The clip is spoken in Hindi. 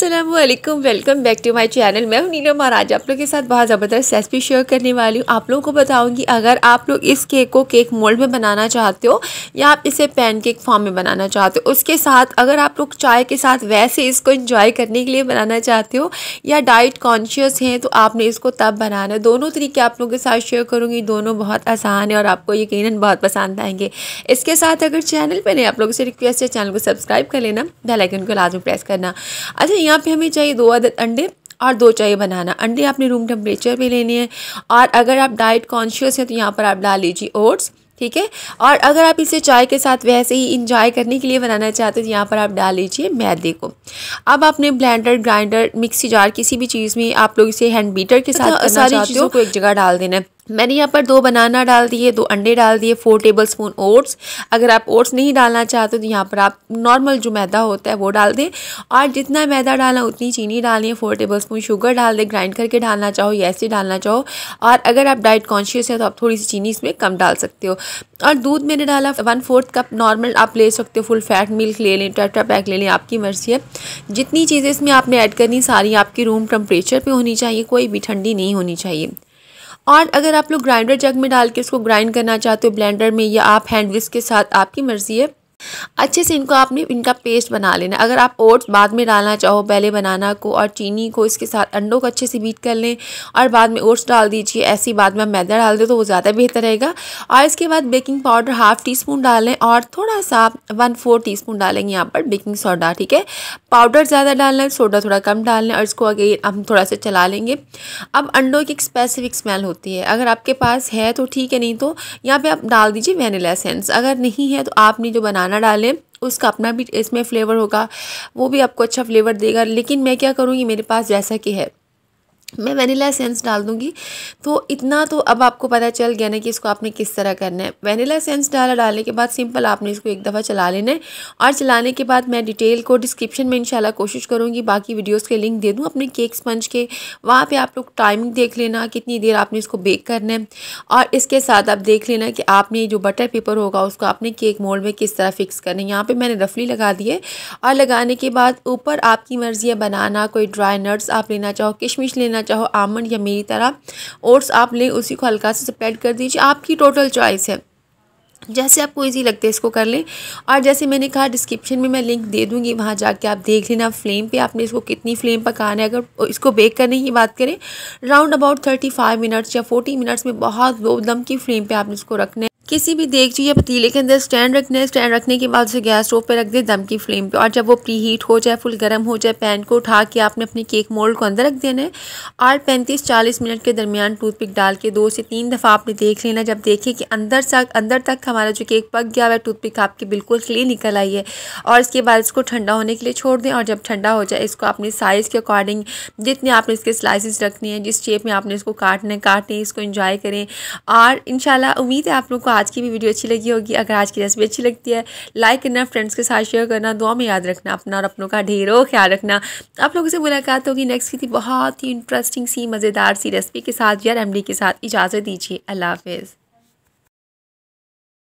Aslam welcome back to my channel मैं हूं नीलम और आज आप लोगों के साथ बहुत ज़बरदस्त रेसिपी शेयर करने वाली हूं आप लोगों को बताऊंगी अगर आप लोग इस केक को केक मोल्ड में बनाना चाहते हो या आप इसे पैन केक फॉर्म में बनाना चाहते हो उसके साथ अगर आप लोग चाय के साथ वैसे इसको इंजॉय करने के लिए बनाना चाहते हो या डाइट कॉन्शियस हैं तो आपने इसको तब बनाना है दोनों तरीके आप लोगों के साथ शेयर करूँगी दोनों बहुत आसान है और आपको यकीन बहुत पसंद आएंगे इसके साथ अगर चैनल पर नहीं आप लोगों से रिक्वेस्ट है चैनल को सब्सक्राइब कर लेना बेलाइकन को लाजम प्रेस करना अच्छा यहाँ पे हमें चाहिए दो अदद अंडे और दो चाहिए बनाना अंडे आपने रूम टेम्परेचर पे लेने हैं और अगर आप डाइट कॉन्शियस हैं तो यहाँ पर आप डाल लीजिए ओट्स ठीक है और अगर आप इसे चाय के साथ वैसे ही इंजॉय करने के लिए बनाना चाहते हैं तो यहाँ पर आप डाल लीजिए मैदे को अब आपने ब्लेंडर ग्राइंडर मिक्सी जार किसी भी चीज़ में आप लोग इसे हैंड बीटर के साथ तो सारी चीज़ों को एक जगह डाल देना है मैंने यहाँ पर दो बनाना डाल दिए दो अंडे डाल दिए फोर टेबल स्पून ओट्स अगर आप ओट्स नहीं डालना चाहते तो यहाँ पर आप नॉर्मल जो मैदा होता है वो डाल दें और जितना मैदा डालना उतनी चीनी है फोर टेबल स्पून शुगर डाल दें ग्राइंड करके डालना चाहो या ऐसे डालना चाहो और अगर आप डाइट कॉन्शियस हैं तो आप थोड़ी सी चीनी इसमें कम डाल सकते हो और दूध मैंने डाला वन फोर्थ कप नॉर्मल आप ले सकते हो फुल फैट मिल्क ले लें टाटा पैक ले लें आपकी मर्ज़ी है जितनी चीज़ें इसमें आपने ऐड करनी सारी आपकी रूम टेम्परेचर पर होनी चाहिए कोई भी ठंडी नहीं होनी चाहिए और अगर आप लोग ग्राइंडर जग में डाल के इसको ग्राइंड करना चाहते हो ब्लेंडर में या आप हैंड विस्क के साथ आपकी मर्ज़ी है अच्छे से इनको आपने इनका पेस्ट बना लेना अगर आप ओट्स बाद में डालना चाहो पहले बनाना को और चीनी को इसके साथ अंडों को अच्छे से बीट कर लें और बाद में ओट्स डाल दीजिए ऐसी बाद में आप मैदा डाल दें तो वो ज़्यादा बेहतर रहेगा और इसके बाद baking powder half teaspoon डालें और थोड़ा सा आप वन फोर टी स्पून डालेंगे यहाँ पर बेकिंग सोडा ठीक है पाउडर ज़्यादा डालना है सोडा थोड़ा कम डालना और इसको अगेन हम थोड़ा सा चला लेंगे अब अंडों की एक स्पेसिफिक स्मेल होती है अगर आपके पास है तो ठीक है नहीं तो यहाँ पर आप डाल दीजिए वेनिला सेंस अगर नहीं है तो आपने जो बनाना खाना डालें उसका अपना भी इसमें फ़्लेवर होगा वो भी आपको अच्छा फ्लेवर देगा लेकिन मैं क्या करूँगी मेरे पास जैसा कि है मैं वेनिला सेंस डाल दूंगी तो इतना तो अब आपको पता चल गया ना कि इसको आपने किस तरह करना है वेनिला सेंस डाला डालने के बाद सिंपल आपने इसको एक दफ़ा चला लेना है और चलाने के बाद मैं डिटेल को डिस्क्रिप्शन में इंशाल्लाह कोशिश करूँगी बाकी वीडियोस के लिंक दे दूँ अपने केक स्पंज के वहाँ पर आप लोग टाइमिंग देख लेना कितनी देर आपने इसको बेक करना है और इसके साथ आप देख लेना कि आपने जो बटर पेपर होगा उसको आपने केक मोल्ड में किस तरह फ़िक्स करना है यहाँ पर मैंने रफली लगा दी है और लगाने के बाद ऊपर आपकी मर्ज़ी है बनाना कोई ड्राई नट्स आप लेना चाहो किशमिश लेना लेना चाहो आमंड या मेरी तरह ओट्स आप लें उसी को हल्का से स्प्रेड कर दीजिए आपकी टोटल चॉइस है जैसे आपको इजी लगते है इसको कर लें और जैसे मैंने कहा डिस्क्रिप्शन में मैं लिंक दे दूंगी वहाँ जाके आप देख लेना फ्लेम पे आपने इसको कितनी फ्लेम पकाना है अगर इसको बेक करने की बात करें round about thirty five minutes या फोर्टी मिनट्स में बहुत लो दम की फ्लेम पे आपने इसको रखना है किसी भी देगची या पतीले के अंदर स्टैंड रखना है स्टैंड रखने के बाद उसे गैस स्टोव पर रख दें दम की फ्लेम पे और जब वो प्री हीट हो जाए फुल गर्म हो जाए पैन को उठा के आपने अपने केक मोल्ड को अंदर रख देना है और पैंतीस चालीस मिनट के दरमियान टूथपिक डाल के दो से तीन दफ़ा आपने देख लेना जब देखें कि अंदर तक अंदर तक हमारा जो केक पक गया हुआ है टूथपिक आपकी बिल्कुल क्लीन निकल आई है और इसके बाद इसको ठंडा होने के लिए छोड़ दें और जब ठंडा हो जाए इसको अपने साइज़ के अकॉर्डिंग जितने आपने इसके स्लाइसिस रखने हैं जिस शेप में आपने इसको काटना है काटें इसको इन्जॉय करें और इन उम्मीद है आप लोग को आज की भी वीडियो अच्छी लगी होगी अगर आज की रेसिपी अच्छी लगती है लाइक करना फ्रेंड्स के साथ शेयर करना दुआ में याद रखना अपना और अपनों का ढेरों ख्याल रखना आप लोगों से मुलाकात होगी नेक्स्ट की थी बहुत ही इंटरेस्टिंग सी मज़ेदार सी रेसिपी के साथ या रेमडी के साथ इजाज़त दीजिए अल्लाह हाफिज़